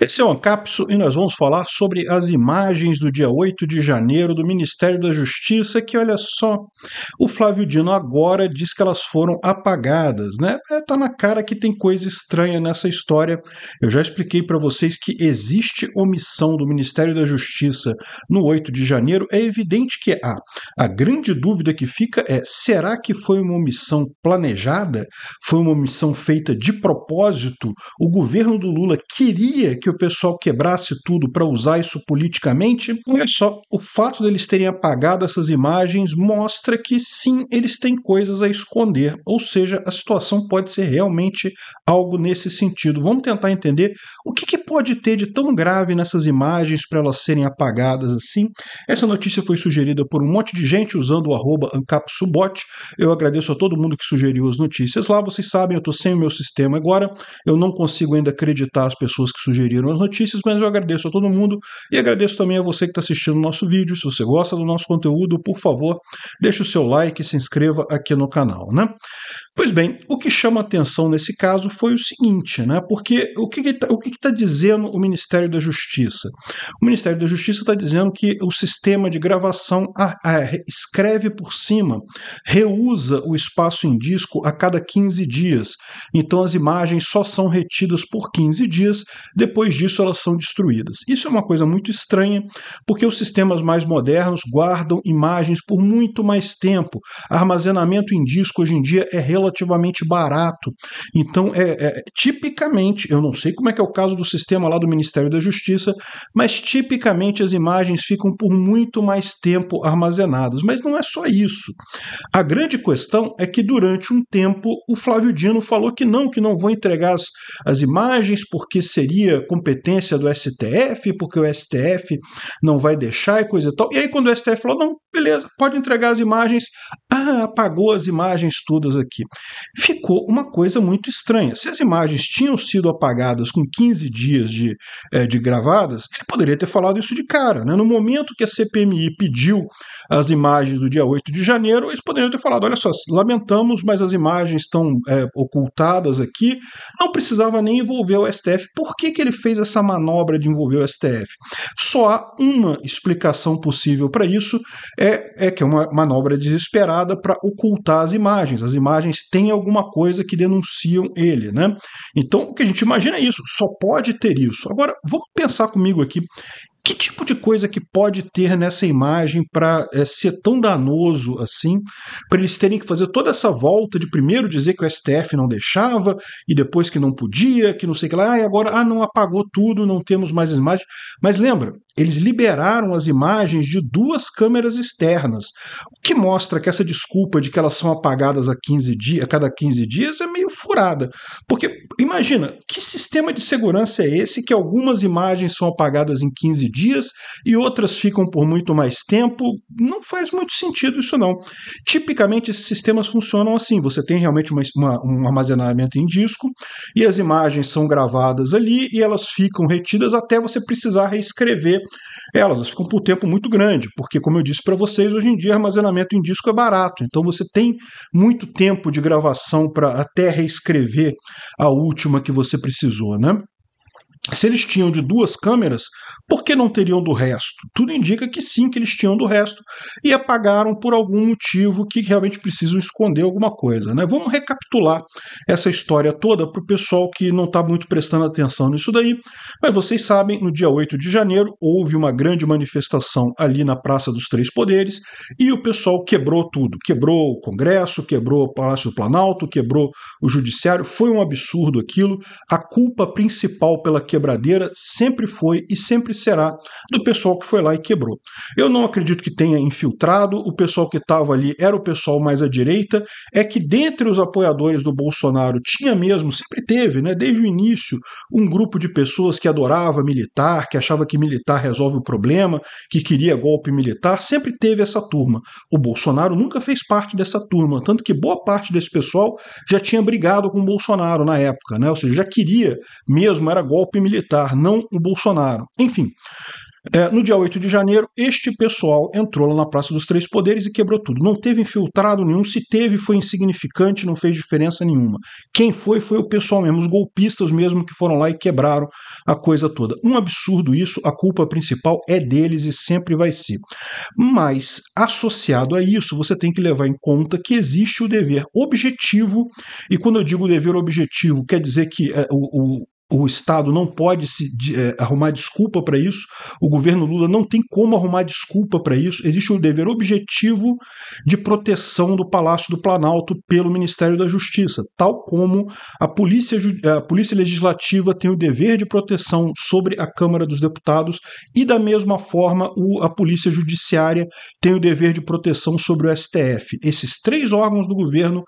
Esse é o Ancapso e nós vamos falar sobre as imagens do dia 8 de janeiro do Ministério da Justiça, que olha só, o Flávio Dino agora diz que elas foram apagadas, né? É, tá na cara que tem coisa estranha nessa história. Eu já expliquei para vocês que existe omissão do Ministério da Justiça no 8 de janeiro, é evidente que há. A grande dúvida que fica é: será que foi uma omissão planejada? Foi uma omissão feita de propósito? O governo do Lula queria que o pessoal quebrasse tudo para usar isso politicamente? Olha é. só, o fato deles terem apagado essas imagens mostra que sim, eles têm coisas a esconder, ou seja, a situação pode ser realmente algo nesse sentido. Vamos tentar entender o que, que pode ter de tão grave nessas imagens para elas serem apagadas assim. Essa notícia foi sugerida por um monte de gente usando o arroba ancapsubot. Eu agradeço a todo mundo que sugeriu as notícias lá. Vocês sabem, eu estou sem o meu sistema agora, eu não consigo ainda acreditar as pessoas que sugeriram conferiram as notícias, mas eu agradeço a todo mundo e agradeço também a você que está assistindo o nosso vídeo. Se você gosta do nosso conteúdo, por favor, deixe o seu like e se inscreva aqui no canal. Né? Pois bem, o que chama atenção nesse caso foi o seguinte, né? Porque o que está que, tá, que que tá dizendo o Ministério da Justiça? O Ministério da Justiça está dizendo que o sistema de gravação a, a, escreve por cima, reusa o espaço em disco a cada 15 dias. Então as imagens só são retidas por 15 dias, depois disso elas são destruídas. Isso é uma coisa muito estranha, porque os sistemas mais modernos guardam imagens por muito mais tempo. Armazenamento em disco hoje em dia é relativamente relativamente barato. Então, é, é, tipicamente, eu não sei como é que é o caso do sistema lá do Ministério da Justiça, mas tipicamente as imagens ficam por muito mais tempo armazenadas. Mas não é só isso. A grande questão é que durante um tempo o Flávio Dino falou que não, que não vou entregar as, as imagens porque seria competência do STF, porque o STF não vai deixar e coisa e tal. E aí, quando o STF falou, não, beleza, pode entregar as imagens, ah, apagou as imagens todas aqui. Ficou uma coisa muito estranha. Se as imagens tinham sido apagadas com 15 dias de, é, de gravadas, ele poderia ter falado isso de cara. Né? No momento que a CPMI pediu as imagens do dia 8 de janeiro, eles poderiam ter falado: olha só, lamentamos, mas as imagens estão é, ocultadas aqui. Não precisava nem envolver o STF. Por que, que ele fez essa manobra de envolver o STF? Só há uma explicação possível para isso, é, é que é uma manobra desesperada usada para ocultar as imagens. As imagens têm alguma coisa que denunciam ele, né? Então, o que a gente imagina é isso, só pode ter isso. Agora, vamos pensar comigo aqui. Que tipo de coisa que pode ter nessa imagem para é, eh, ser tão danoso assim, para eles terem que fazer toda essa volta de primeiro dizer que o STF não deixava e depois que não podia, que não sei o que lá, e agora ah, não apagou tudo, não temos mais imagens. Mas lembra, eles liberaram as imagens de duas câmeras externas, o que mostra que essa desculpa de que elas são apagadas a, 15 dias, a cada 15 dias é meio furada. Porque, imagina, que sistema de segurança é esse que algumas imagens são apagadas em 15 dias e outras ficam por muito mais tempo? Não faz muito sentido isso, não. Tipicamente, esses sistemas funcionam assim: você tem realmente uma, uma, um armazenamento em disco e as imagens são gravadas ali e elas ficam retidas até você precisar reescrever elas ficam por tempo muito grande, porque, como eu disse para vocês, hoje em dia armazenamento em disco é barato, então você tem muito tempo de gravação para até reescrever a última que você precisou, né? Se eles tinham de duas câmeras, por que não teriam do resto? Tudo indica que sim, que eles tinham do resto e apagaram por algum motivo que realmente precisam esconder alguma coisa. Né? Vamos recapitular essa história toda para o pessoal que não está muito prestando atenção nisso daí. Mas vocês sabem, no dia 8 de janeiro houve uma grande manifestação ali na Praça dos Três Poderes e o pessoal quebrou tudo. Quebrou o Congresso, quebrou o Palácio do Planalto, quebrou o Judiciário. Foi um absurdo aquilo. A culpa principal pela quebradeira sempre foi e sempre será do pessoal que foi lá e quebrou. Eu não acredito que tenha infiltrado, o pessoal que estava ali era o pessoal mais à direita, é que dentre os apoiadores do Bolsonaro tinha mesmo, sempre teve, né, desde o início, um grupo de pessoas que adorava militar, que achava que militar resolve o problema, que queria golpe militar, sempre teve essa turma. O Bolsonaro nunca fez parte dessa turma, tanto que boa parte desse pessoal já tinha brigado com o Bolsonaro na época, né? Ou seja, já queria mesmo era golpe militar, não o Bolsonaro. Enfim. É, no dia 8 de janeiro, este pessoal entrou lá na Praça dos Três Poderes e quebrou tudo. Não teve infiltrado nenhum, se teve foi insignificante, não fez diferença nenhuma. Quem foi foi o pessoal mesmo, os golpistas mesmo que foram lá e quebraram a coisa toda. Um absurdo isso, a culpa principal é deles e sempre vai ser. Mas, associado a isso, você tem que levar em conta que existe o dever objetivo, e quando eu digo dever objetivo, quer dizer que é, o, o o Estado não pode se de, é, arrumar desculpa para isso, o governo Lula não tem como arrumar desculpa para isso. Existe um dever objetivo de proteção do Palácio do Planalto pelo Ministério da Justiça, tal como a Polícia, eh, a Polícia Legislativa tem o dever de proteção sobre a Câmara dos Deputados e, da mesma forma, o, a Polícia Judiciária tem o dever de proteção sobre o STF. Esses três órgãos do governo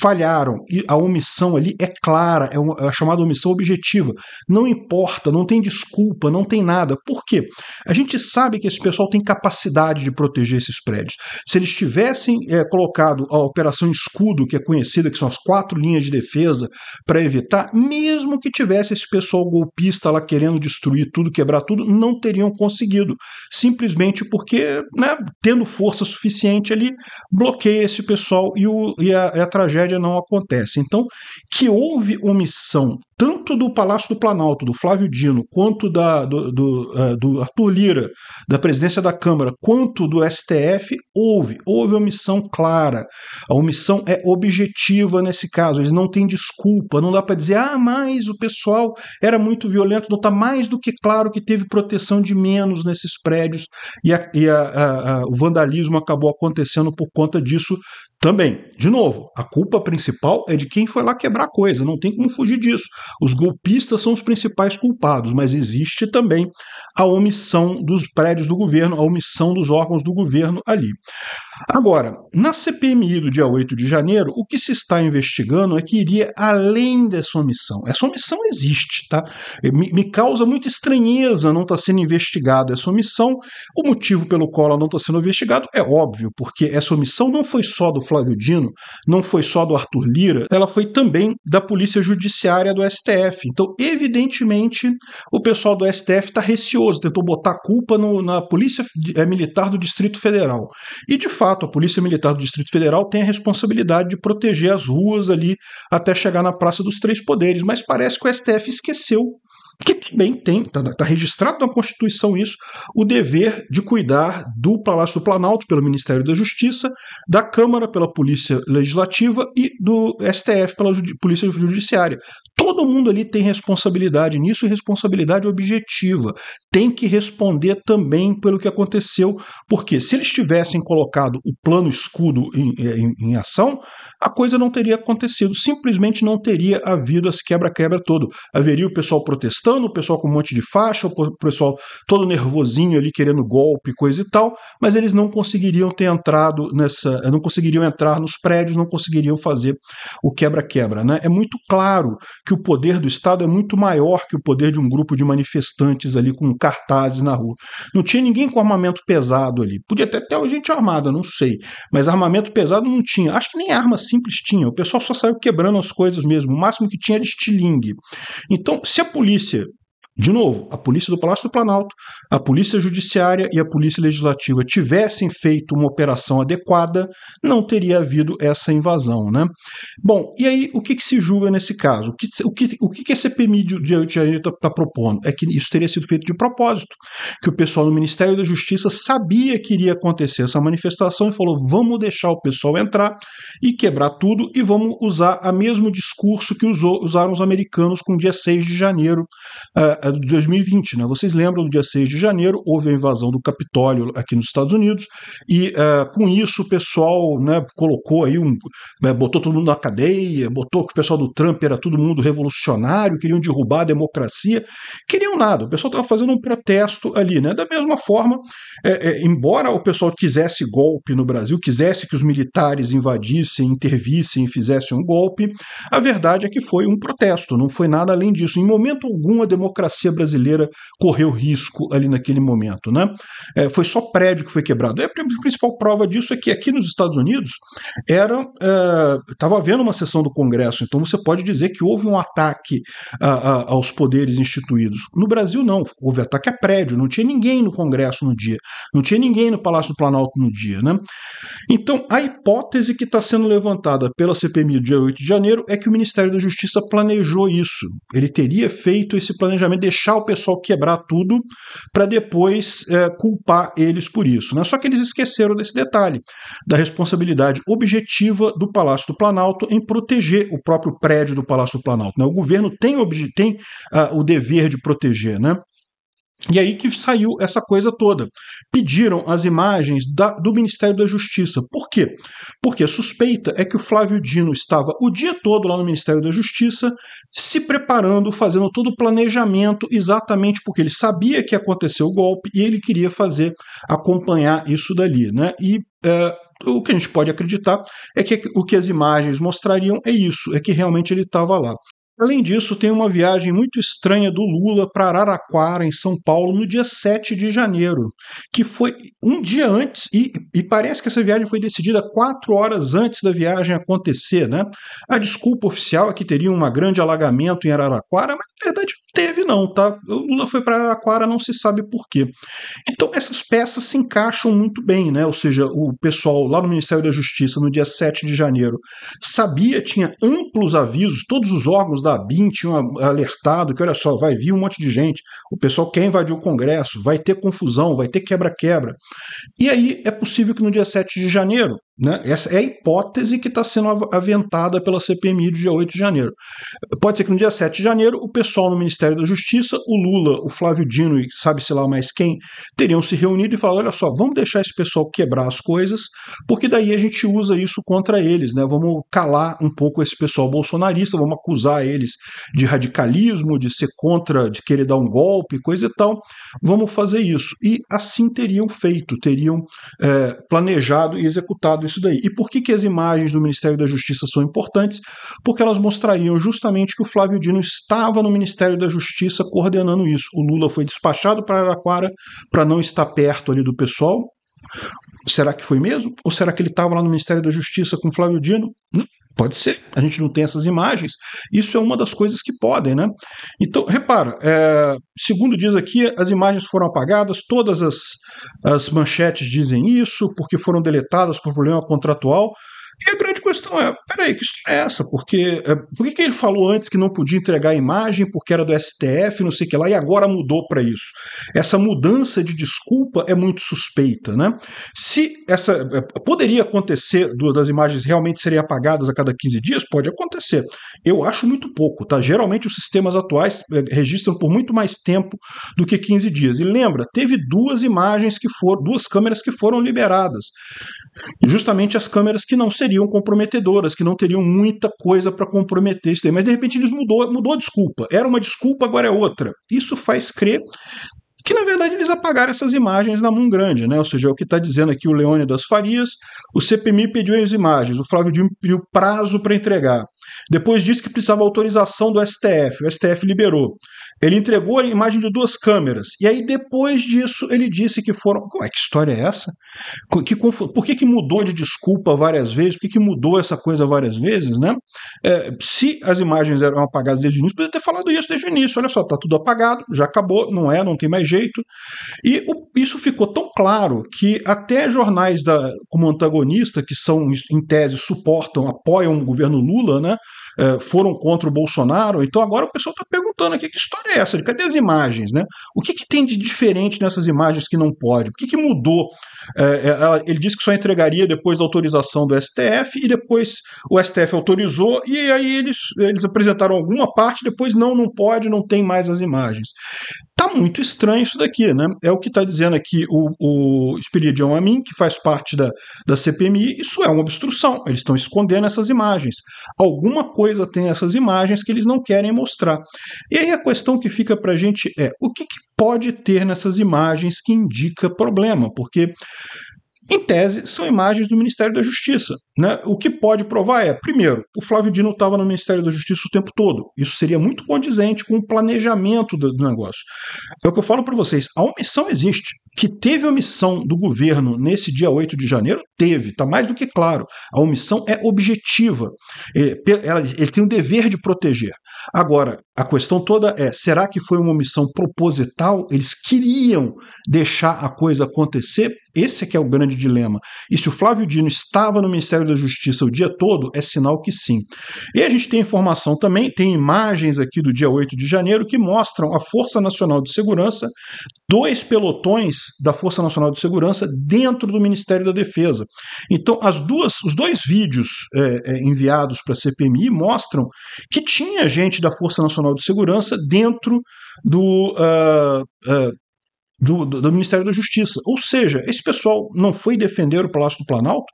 falharam e a omissão ali é clara, é, uma, é chamada omissão objetiva não importa, não tem desculpa, não tem nada. Por quê? A gente sabe que esse pessoal tem capacidade de proteger esses prédios. Se eles tivessem é, colocado a operação escudo, que é conhecida, que são as quatro linhas de defesa, para evitar, mesmo que tivesse esse pessoal golpista lá querendo destruir tudo, quebrar tudo, não teriam conseguido. Simplesmente porque, né, tendo força suficiente ali, bloqueia esse pessoal e, o, e a, a tragédia não acontece. Então, que houve omissão tanto do Palácio do Planalto, do Flávio Dino, quanto da, do, do, uh, do, Arthur Lira, da presidência da Câmara, quanto do STF, houve. Houve omissão clara. A omissão é objetiva nesse caso. Eles não têm desculpa. Não dá para dizer, ah, mas o pessoal era muito violento. Não está mais do que claro que teve proteção de menos nesses prédios e, a, e a, a, o vandalismo acabou acontecendo por conta disso, também, de novo, a culpa principal é de quem foi lá quebrar coisa, não tem como fugir disso. Os golpistas são os principais culpados, mas existe também a omissão dos prédios do governo, a omissão dos órgãos do governo ali. Agora, na CPMI do dia 8 de janeiro, o que se está investigando é que iria além dessa omissão. Essa omissão existe, tá? Me, me causa muita estranheza não estar tá sendo investigada essa omissão. O motivo pelo qual ela não está sendo investigado é óbvio, porque essa omissão não foi só do Flávio Dino não foi só do Arthur Lira, ela foi também da Polícia Judiciária do STF. Então, evidentemente, o pessoal do STF está receoso, tentou botar a culpa no, na Polícia eh, Militar do Distrito Federal. E, de fato, a Polícia Militar do Distrito Federal tem a responsabilidade de proteger as ruas ali até chegar na Praça dos Três Poderes, mas parece que o STF esqueceu que também tem, está tá registrado na Constituição isso, o dever de cuidar do Palácio do Planalto pelo Ministério da Justiça, da Câmara pela Polícia Legislativa e do STF pela Judi Polícia Judiciária. Todo mundo ali tem responsabilidade nisso e responsabilidade objetiva. Tem que responder também pelo que aconteceu, porque se eles tivessem colocado o plano escudo em, é, em, em ação, a coisa não teria acontecido. Simplesmente não teria havido esse quebra-quebra todo. Haveria o pessoal protestando assustando o pessoal com um monte de faixa, o pessoal todo nervosinho ali querendo golpe, coisa e tal, mas eles não conseguiriam ter entrado nessa, não conseguiriam entrar nos prédios, não conseguiriam fazer o quebra-quebra, né? É muito claro que o poder do Estado é muito maior que o poder de um grupo de manifestantes ali com cartazes na rua. Não tinha ninguém com armamento pesado ali. Podia até ter gente armada, não sei, mas armamento pesado não tinha. Acho que nem arma simples tinha. O pessoal só saiu quebrando as coisas mesmo. O máximo que tinha era estilingue. Então, se a polícia too. de novo, a polícia do Palácio do Planalto, a polícia judiciária e a polícia legislativa tivessem feito uma operação adequada, não teria havido essa invasão, né? Bom, e aí o que, que se julga nesse caso? O que, o que, o que a CPMI de, de, de está tá propondo? É que isso teria sido feito de propósito, que o pessoal do Ministério da Justiça sabia que iria acontecer essa manifestação e falou: vamos deixar o pessoal entrar e quebrar tudo e vamos usar o mesmo discurso que usou, usaram os americanos com o dia 6 de janeiro. Uh, é de 2020. Né? Vocês lembram, no dia 6 de janeiro, houve a invasão do Capitólio aqui nos Estados Unidos, e uh, com isso o pessoal né, colocou aí um. Né, botou todo mundo na cadeia, botou que o pessoal do Trump era todo mundo revolucionário, queriam derrubar a democracia. Queriam nada, o pessoal estava fazendo um protesto ali, né? Da mesma forma, é, é, embora o pessoal quisesse golpe no Brasil, quisesse que os militares invadissem, intervissem e fizessem um golpe, a verdade é que foi um protesto, não foi nada além disso. Em momento algum a democracia democracia brasileira correu risco ali naquele momento. Né? É, foi só prédio que foi quebrado. E é, a principal prova disso é que aqui nos Estados Unidos era estava é, havendo uma sessão do Congresso, então você pode dizer que houve um ataque a, a, aos poderes instituídos. No Brasil, não. Houve ataque a prédio, não tinha ninguém no Congresso no dia, não tinha ninguém no Palácio do Planalto no dia. Né? Então, a hipótese que está sendo levantada pela CPMI dia 8 de janeiro é que o Ministério da Justiça planejou isso. Ele teria feito esse planejamento deixar o pessoal quebrar tudo para depois é, culpar eles por isso. Né? Só que eles esqueceram desse detalhe, da responsabilidade objetiva do Palácio do Planalto em proteger o próprio prédio do Palácio do Planalto. Né? O governo tem, tem uh, o dever de proteger. Né? E aí que saiu essa coisa toda. Pediram as imagens da, do Ministério da Justiça. Por quê? Porque a suspeita é que o Flávio Dino estava o dia todo lá no Ministério da Justiça, se preparando, fazendo todo o planejamento, exatamente porque ele sabia que aconteceu o golpe e ele queria fazer acompanhar isso dali, né? E é, o que a gente pode acreditar é que o que as imagens mostrariam é isso, é que realmente ele estava lá. Além disso, tem uma viagem muito estranha do Lula para Araraquara, em São Paulo, no dia 7 de janeiro, que foi um dia antes, e, e parece que essa viagem foi decidida quatro horas antes da viagem acontecer. Né? A desculpa oficial é que teria um grande alagamento em Araraquara, mas na verdade teve não, tá? O Lula foi para Aquara, não se sabe por quê. Então essas peças se encaixam muito bem, né? Ou seja, o pessoal lá no Ministério da Justiça no dia 7 de janeiro sabia, tinha amplos avisos, todos os órgãos da Bim tinham alertado que olha só, vai vir um monte de gente, o pessoal quer invadir o Congresso, vai ter confusão, vai ter quebra-quebra. E aí é possível que no dia 7 de janeiro né? Essa é a hipótese que está sendo aventada pela CPMI do dia 8 de janeiro. Pode ser que no dia 7 de janeiro o pessoal no Ministério Ministério da Justiça, o Lula, o Flávio Dino e sabe-se lá mais quem, teriam se reunido e falado: olha só, vamos deixar esse pessoal quebrar as coisas, porque daí a gente usa isso contra eles, né? Vamos calar um pouco esse pessoal bolsonarista, vamos acusar eles de radicalismo, de ser contra, de querer dar um golpe, coisa e tal. Vamos fazer isso. E assim teriam feito, teriam é, planejado e executado isso daí. E por que, que as imagens do Ministério da Justiça são importantes? Porque elas mostrariam justamente que o Flávio Dino estava no Ministério da da Justiça coordenando isso. O Lula foi despachado para Araquara para não estar perto ali do pessoal. Será que foi mesmo? Ou será que ele estava lá no Ministério da Justiça com Flávio Dino? Hum, pode ser, a gente não tem essas imagens. Isso é uma das coisas que podem, né? Então, repara, é, segundo diz aqui, as imagens foram apagadas, todas as, as manchetes dizem isso, porque foram deletadas por problema contratual questão é: peraí, que história é essa? Porque, é, por que, que ele falou antes que não podia entregar a imagem porque era do STF, não sei o que lá, e agora mudou para isso? Essa mudança de desculpa é muito suspeita, né? Se essa. É, poderia acontecer do, das imagens realmente serem apagadas a cada 15 dias? Pode acontecer. Eu acho muito pouco, tá? Geralmente os sistemas atuais é, registram por muito mais tempo do que 15 dias. E lembra, teve duas imagens que foram, duas câmeras que foram liberadas. Justamente as câmeras que não seriam comprometidas comprometedoras, que não teriam muita coisa para comprometer isso daí. Mas de repente eles mudou, mudou a desculpa. Era uma desculpa, agora é outra. Isso faz crer que na verdade eles apagaram essas imagens na mão grande, né? Ou seja, é o que está dizendo aqui o Leone das Farias, o CPMI pediu as imagens, o Flávio Dino pediu prazo para entregar. Depois disse que precisava autorização do STF, o STF liberou. Ele entregou a imagem de duas câmeras, e aí depois disso ele disse que foram. Ué, que história é essa? Que, por que, que mudou de desculpa várias vezes? Por que, que mudou essa coisa várias vezes, né? É, se as imagens eram apagadas desde o início, podia ter falado isso desde o início. Olha só, tá tudo apagado, já acabou, não é, não tem mais jeito jeito. E o, isso ficou tão claro que até jornais da, como antagonista, que são, em tese, suportam, apoiam o governo Lula, né? É, foram contra o Bolsonaro. Então agora o pessoal está perguntando aqui que história é essa? Cadê as imagens? Né? O que, que tem de diferente nessas imagens que não pode? O que, que mudou é, é ele disse que só entregaria depois da autorização do STF e depois o STF autorizou e aí eles, eles apresentaram alguma parte, depois não, não pode, não tem mais as imagens. Tá muito estranho isso daqui, né? É o que está dizendo aqui o, o Espiridion Amin, que faz parte da, da CPMI. Isso é uma obstrução. Eles estão escondendo essas imagens. Alguma coisa tem essas imagens que eles não querem mostrar. E aí a questão que fica para a gente é: o que, que pode ter nessas imagens que indica problema, porque em tese, são imagens do Ministério da Justiça. Né? O que pode provar é, primeiro, o Flávio Dino estava no Ministério da Justiça o tempo todo. Isso seria muito condizente com o planejamento do, do negócio. É o que eu falo para vocês: a omissão existe. Que teve omissão do governo nesse dia 8 de janeiro, teve, está mais do que claro. A omissão é objetiva. Ele, ele tem o dever de proteger. Agora, a questão toda é: será que foi uma omissão proposital? Eles queriam deixar a coisa acontecer? Esse é que é o grande dilema. E se o Flávio Dino estava no Ministério da Justiça o dia todo, é sinal que sim. E a gente tem informação também, tem imagens aqui do dia 8 de janeiro que mostram a Força Nacional de Segurança, dois pelotões da Força Nacional de Segurança dentro do Ministério da Defesa. Então, as duas, os dois vídeos é, é, enviados para a CPMI mostram que tinha gente da Força Nacional de Segurança dentro do, uh, uh, do, do, do, Ministério da Justiça. Ou seja, esse pessoal não foi defender o Palácio do Planalto?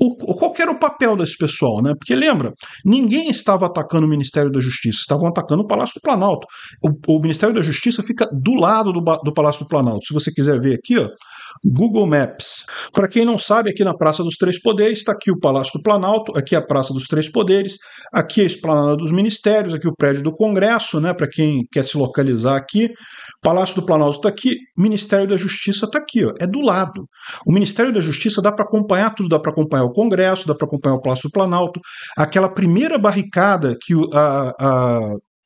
O qual era o papel desse pessoal? Né? Porque lembra, ninguém estava atacando o Ministério da Justiça, estavam atacando o Palácio do Planalto. O, o Ministério da Justiça fica do lado do, do, Palácio do Planalto. Se você quiser ver aqui, ó, Google Maps. Para quem não sabe, aqui na Praça dos Três Poderes está aqui o Palácio do Planalto, aqui é a Praça dos Três Poderes, aqui é a Esplanada dos Ministérios, aqui é o prédio do Congresso, né? Para quem quer se localizar aqui, Palácio do Planalto está aqui. Ministério da Justiça está aqui, ó, é do lado. O Ministério da Justiça dá para acompanhar tudo, dá para acompanhar o Congresso, dá para acompanhar o Palácio Planalto. Aquela primeira barricada que a, a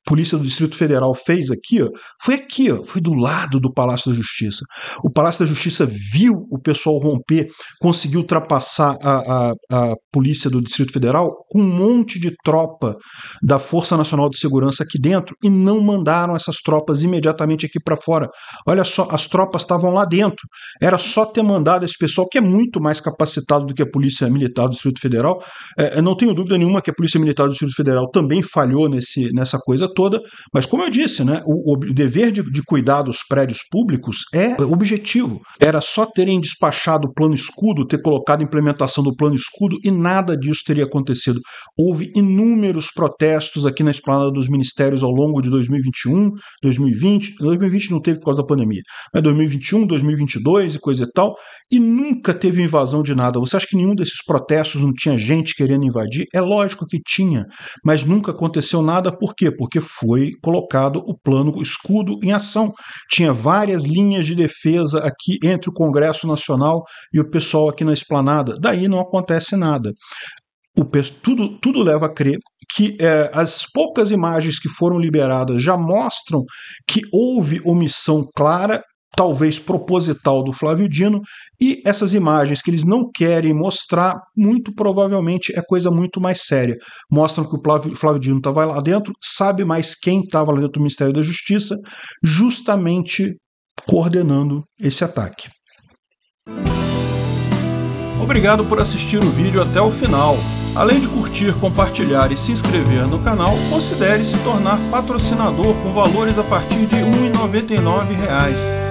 Polícia do Distrito Federal fez aqui, ó, foi aqui, ó, foi do lado do Palácio da Justiça. O Palácio da Justiça viu o pessoal romper, conseguiu ultrapassar a, a, a Polícia do Distrito Federal com um monte de tropa da Força Nacional de Segurança aqui dentro e não mandaram essas tropas imediatamente aqui para fora. Olha só, as tropas estavam lá dentro. Era só ter mandado esse pessoal, que é muito mais capacitado do que a Polícia Militar do Distrito Federal. É, não tenho dúvida nenhuma que a Polícia Militar do Distrito Federal também falhou nesse, nessa coisa toda. Mas, como eu disse, né, o, o dever de, de cuidar dos prédios públicos é objetivo. Era só terem despachado o plano escudo, ter colocado a implementação do plano escudo e nada disso teria acontecido. Houve inúmeros protestos aqui na esplanada dos ministérios ao longo de 2021, 2020. 2020 não teve por causa da pandemia, mas 2021, 2022 e coisa e tal. E nunca teve invasão de nada. Você acha que nenhum desses protestos não tinha gente querendo invadir? É lógico que tinha, mas nunca aconteceu nada. Por quê? Porque foi colocado o plano escudo em ação. Tinha várias linhas de defesa aqui entre o Congresso Nacional e o pessoal aqui na esplanada. Daí não acontece nada. O, tudo, tudo leva a crer que é, as poucas imagens que foram liberadas já mostram que houve omissão clara talvez proposital do Flávio Dino, e essas imagens que eles não querem mostrar, muito provavelmente é coisa muito mais séria. Mostram que o Flávio, Dino estava tá, lá dentro, sabe mais quem estava lá dentro do Ministério da Justiça, justamente coordenando esse ataque. Obrigado por assistir o vídeo até o final. Além de curtir, compartilhar e se inscrever no canal, considere se tornar patrocinador com valores a partir de R$ 1,99